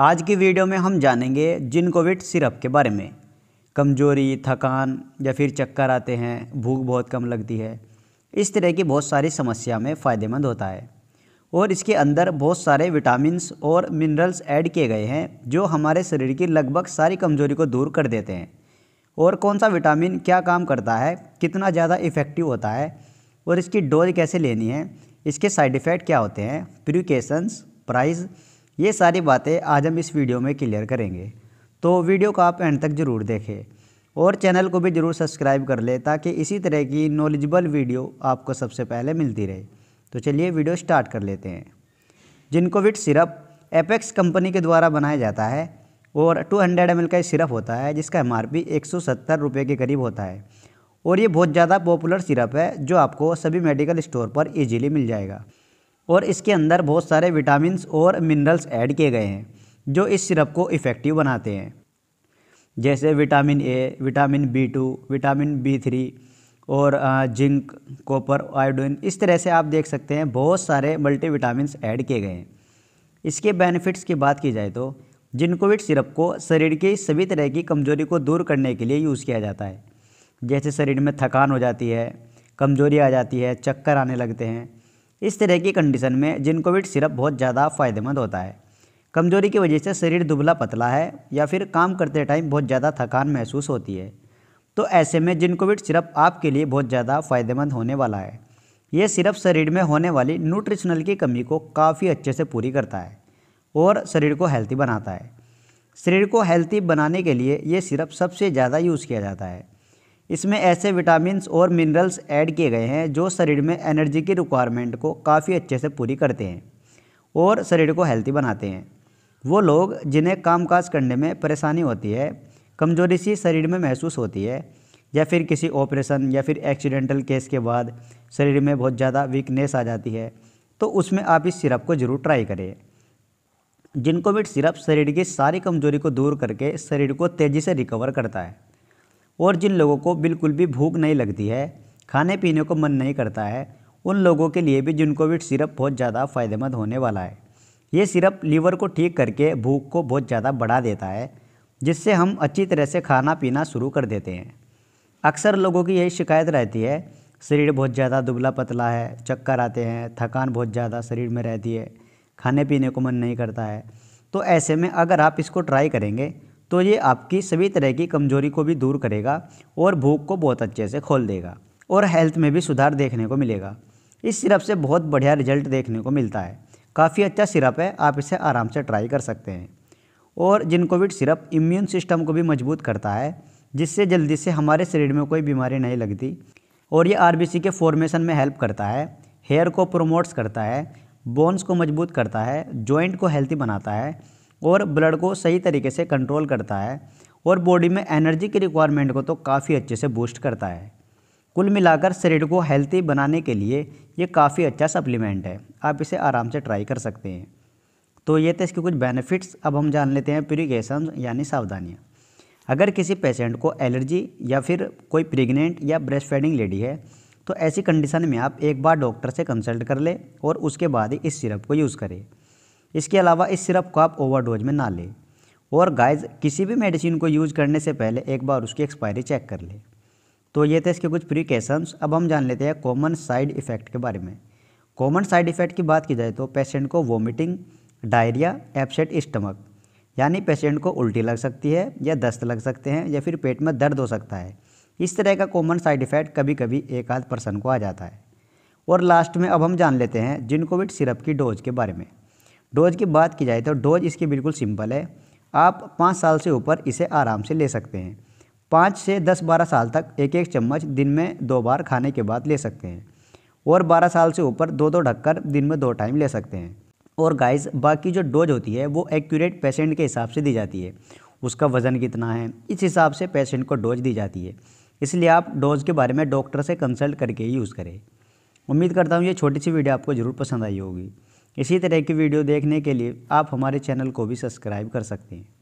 आज की वीडियो में हम जानेंगे जिनकोविट सिरप के बारे में कमजोरी थकान या फिर चक्कर आते हैं भूख बहुत कम लगती है इस तरह की बहुत सारी समस्या में फ़ायदेमंद होता है और इसके अंदर बहुत सारे विटामिन और मिनरल्स ऐड किए गए हैं जो हमारे शरीर की लगभग सारी कमजोरी को दूर कर देते हैं और कौन सा विटामिन क्या काम करता है कितना ज़्यादा इफ़ेक्टिव होता है और इसकी डोज कैसे लेनी है इसके साइड इफ़ेक्ट क्या होते हैं प्रिकेशंस प्राइज ये सारी बातें आज हम इस वीडियो में क्लियर करेंगे तो वीडियो को आप एंड तक ज़रूर देखें और चैनल को भी ज़रूर सब्सक्राइब कर ले ताकि इसी तरह की नॉलेजबल वीडियो आपको सबसे पहले मिलती रहे तो चलिए वीडियो स्टार्ट कर लेते हैं जिनकोविट सिरप एपेक्स कंपनी के द्वारा बनाया जाता है और 200 हंड्रेड का ये सिरप होता है जिसका एम आर रुपए के करीब होता है और ये बहुत ज़्यादा पॉपुलर सिरप है जो आपको सभी मेडिकल स्टोर पर ईजिली मिल जाएगा और इसके अंदर बहुत सारे विटामिन और मिनरल्स ऐड किए गए हैं जो इस सिरप को इफ़ेक्टिव बनाते हैं जैसे vitamin A vitamin B two vitamin B three और जिंक कॉपर आयोडीन इस तरह से आप देख सकते हैं बहुत सारे मल्टीविटामिन ऐड किए गए हैं इसके बेनिफिट्स की बात की जाए तो जिनकोविट सिरप को शरीर की सभी तरह की कमजोरी को दूर करने के लिए यूज़ किया जाता है जैसे शरीर में थकान हो जाती है कमजोरी आ जाती है चक्कर आने लगते हैं इस तरह की कंडीशन में जिनकोविट सिरप बहुत ज़्यादा फायदेमंद होता है कमजोरी की वजह से शरीर दुबला पतला है या फिर काम करते टाइम बहुत ज़्यादा थकान महसूस होती है तो ऐसे में जिनकोविट सिरप आपके लिए बहुत ज़्यादा फायदेमंद होने वाला है ये सिरप शरीर में होने वाली न्यूट्रिशनल की कमी को काफ़ी अच्छे से पूरी करता है और शरीर को हेल्थी बनाता है शरीर को हेल्थी बनाने के लिए ये सिरप सबसे ज़्यादा यूज़ किया जाता है इसमें ऐसे विटामिन और मिनरल्स ऐड किए गए हैं जो शरीर में एनर्जी की रिक्वायरमेंट को काफ़ी अच्छे से पूरी करते हैं और शरीर को हेल्थी बनाते हैं वो लोग जिन्हें कामकाज करने में परेशानी होती है कमजोरी सी शरीर में महसूस होती है या फिर किसी ऑपरेशन या फिर एक्सीडेंटल केस के बाद शरीर में बहुत ज़्यादा वीकनेस आ जाती है तो उसमें आप इस सिरप को ज़रूर ट्राई करें जिनको भी सिरप शरीर की सारी कमजोरी को दूर करके शरीर को तेज़ी से रिकवर करता है और जिन लोगों को बिल्कुल भी भूख नहीं लगती है खाने पीने को मन नहीं करता है उन लोगों के लिए भी जिनको भी सिरप बहुत ज़्यादा फ़ायदेमंद होने वाला है ये सिरप लीवर को ठीक करके भूख को बहुत ज़्यादा बढ़ा देता है जिससे हम अच्छी तरह से खाना पीना शुरू कर देते हैं अक्सर लोगों की यही शिकायत रहती है शरीर बहुत ज़्यादा दुबला पतला है चक्कर आते हैं थकान बहुत ज़्यादा शरीर में रहती है खाने पीने को मन नहीं करता है तो ऐसे में अगर आप इसको ट्राई करेंगे तो ये आपकी सभी तरह की कमजोरी को भी दूर करेगा और भूख को बहुत अच्छे से खोल देगा और हेल्थ में भी सुधार देखने को मिलेगा इस सिरप से बहुत बढ़िया रिजल्ट देखने को मिलता है काफ़ी अच्छा सिरप है आप इसे आराम से ट्राई कर सकते हैं और जिनकोविड सिरप इम्यून सिस्टम को भी मजबूत करता है जिससे जल्दी से हमारे शरीर में कोई बीमारी नहीं लगती और ये आर के फॉर्मेशन में हेल्प करता है हेयर को प्रोमोट्स करता है बोन्स को मजबूत करता है जॉइंट को हेल्थी बनाता है और ब्लड को सही तरीके से कंट्रोल करता है और बॉडी में एनर्जी की रिक्वायरमेंट को तो काफ़ी अच्छे से बूस्ट करता है कुल मिलाकर शरीर को हेल्थी बनाने के लिए ये काफ़ी अच्छा सप्लीमेंट है आप इसे आराम से ट्राई कर सकते हैं तो ये थे इसके कुछ बेनिफिट्स अब हम जान लेते हैं प्रिगेशन यानी सावधानियाँ अगर किसी पेशेंट को एलर्जी या फिर कोई प्रेग्नेंट या ब्रेस्ट फीडिंग लेडी है तो ऐसी कंडीशन में आप एक बार डॉक्टर से कंसल्ट कर लें और उसके बाद ही इस सिरप को यूज़ करें इसके अलावा इस सिरप को आप ओवरडोज में ना लें और गाइज किसी भी मेडिसिन को यूज़ करने से पहले एक बार उसकी एक्सपायरी चेक कर लें तो ये थे इसके कुछ प्रिकॉशंस अब हम जान लेते हैं कॉमन साइड इफ़ेक्ट के बारे में कॉमन साइड इफ़ेक्ट की बात की जाए तो पेशेंट को वॉमिटिंग डायरिया एपसेट स्टमक यानी पेशेंट को उल्टी लग सकती है या दस्त लग सकते हैं या फिर पेट में दर्द हो सकता है इस तरह का कॉमन साइड इफ़ेक्ट कभी कभी एक आध पर्सन को आ जाता है और लास्ट में अब हम जान लेते हैं जिन कोविड सिरप की डोज के बारे में डोज की बात की जाए तो डोज इसकी बिल्कुल सिंपल है आप पाँच साल से ऊपर इसे आराम से ले सकते हैं पाँच से दस बारह साल तक एक एक चम्मच दिन में दो बार खाने के बाद ले सकते हैं और बारह साल से ऊपर दो दो ढककर दिन में दो टाइम ले सकते हैं और गाइस बाकी जो डोज होती है वो एक्यूरेट पेशेंट के हिसाब से दी जाती है उसका वज़न कितना है इस हिसाब से पेशेंट को डोज दी जाती है इसलिए आप डोज के बारे में डॉक्टर से कंसल्ट करके ही यूज़ करें उम्मीद करता हूँ ये छोटी सी वीडियो आपको ज़रूर पसंद आई होगी इसी तरह की वीडियो देखने के लिए आप हमारे चैनल को भी सब्सक्राइब कर सकते हैं